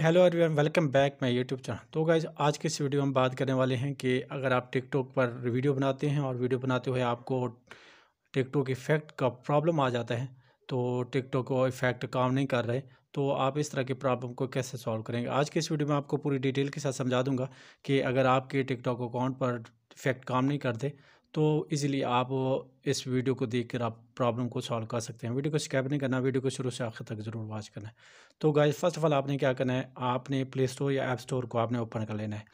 hello everyone welcome back मैं YouTube channel तो guys आज के इस वीडियो में बात करने वाले हैं कि अगर आप टिकटॉक पर वीडियो बनाते हैं और वीडियो बनाते हुए आपको टिकटॉक इफेक्ट का प्रॉब्लम आ जाता है तो टिकटॉक को इफेक्ट काम नहीं कर रहे तो आप इस तरह के प्रॉब्लम को कैसे सॉल्व करेंगे आज के इस वीडियो में आपको पूरी डिटेल के साथ समझा दूंगा कि अगर आपके टिकटॉक अकाउंट पर इफेक्ट काम नहीं करते तो इजीली आप इस वीडियो को कर आप प्रॉब्लम को सॉल्व कर सकते हैं वीडियो को स्कैप नहीं करना वीडियो को शुरू से आखिर तक ज़रूर वॉच करना है तो गाइस फर्स्ट ऑफ ऑल आपने क्या करना है आपने प्ले स्टोर या ऐप स्टोर को आपने ओपन कर लेना है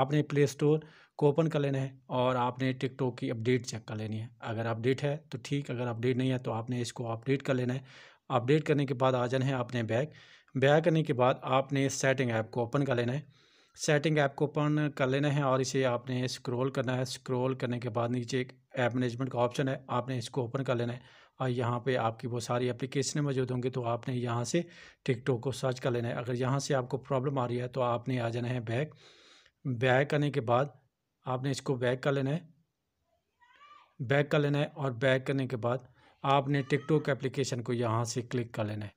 आपने प्ले स्टोर को ओपन कर लेना है और आपने टिकटॉक की अपडेट चेक कर लेनी है अगर अपडेट है तो ठीक अगर अपडेट नहीं है तो आपने इसको अपडेट कर लेना है अपडेट करने के बाद आ जाना है आपने बैग बैग करने के बाद आपने सेटिंग ऐप को ओपन कर लेना है सेटिंग ऐप को ओपन कर लेना है और इसे आपने स्क्रॉल करना है स्क्रॉल करने के बाद नीचे एक ऐप मैनेजमेंट का ऑप्शन है आपने इसको ओपन कर लेना है और यहाँ पे आपकी वो सारी एप्लीकेशनें मौजूद होंगी तो आपने यहाँ से टिकटॉक को सर्च कर लेना है अगर यहाँ से आपको प्रॉब्लम आ रही है तो आपने आ जाना है बैक बैक करने के बाद आपने इसको बैक कर लेना है बैक कर लेना है और बैक करने के बाद आपने टिकटॉक एप्लीकेशन को यहाँ से क्लिक कर लेना है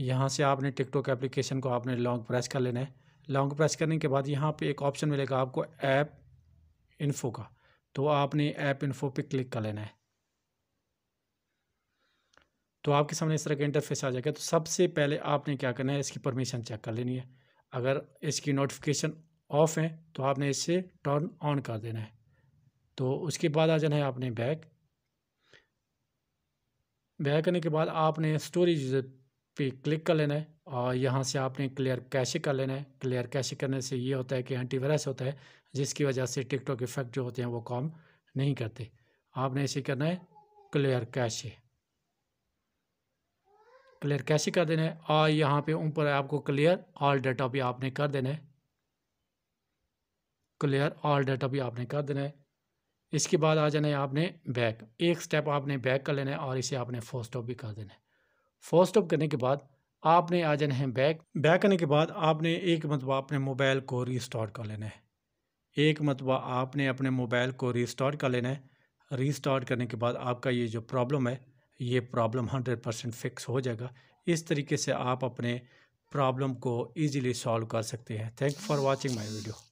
यहाँ से आपने टिकटॉक एप्लीकेशन को आपने लॉन्ग प्रेस कर लेना है लॉन्ग प्रेस करने के बाद यहाँ पे एक ऑप्शन मिलेगा आपको ऐप इन्फो का तो आपने ऐप इन्फो पे क्लिक कर लेना है तो आपके सामने इस तरह का इंटरफेस आ जाएगा तो सबसे पहले आपने क्या करना है इसकी परमिशन चेक कर लेनी है अगर इसकी नोटिफिकेशन ऑफ़ है तो आपने इसे टर्न ऑन कर देना है तो उसके बाद आ जाना है आपने बैक बैक करने के बाद आपने स्टोरेज पे क्लिक कर लेना है और यहाँ से आपने क्लियर कैश कर लेना है क्लियर कैश करने से ये होता है कि एंटीवायरस होता है जिसकी वजह से टिकटॉक इफेक्ट जो होते हैं वो काम नहीं करते आपने इसे करना है क्लियर कैश क्लियर कैश कर देना है और यहाँ पे ऊपर आपको क्लियर ऑल डाटा भी आपने कर देना है क्लियर ऑल डाटा भी आपने कर देना है इसके बाद आ जाना है आपने बैक एक स्टेप आपने बैक कर लेना है और इसे आपने फोर स्टॉप भी कर देना है फर्स्ट स्टॉप करने के बाद आपने आ जाना है बैक बैक करने के बाद आपने एक मतबा अपने मोबाइल को रिस्टार्ट कर लेना है एक मतबा आपने अपने मोबाइल को रिस्टार्ट कर लेना है रीस्टार्ट करने के बाद आपका ये जो प्रॉब्लम है ये प्रॉब्लम हंड्रेड परसेंट फिक्स हो जाएगा इस तरीके से आप अपने प्रॉब्लम को ईजिली सॉल्व कर सकते हैं thank for watching my video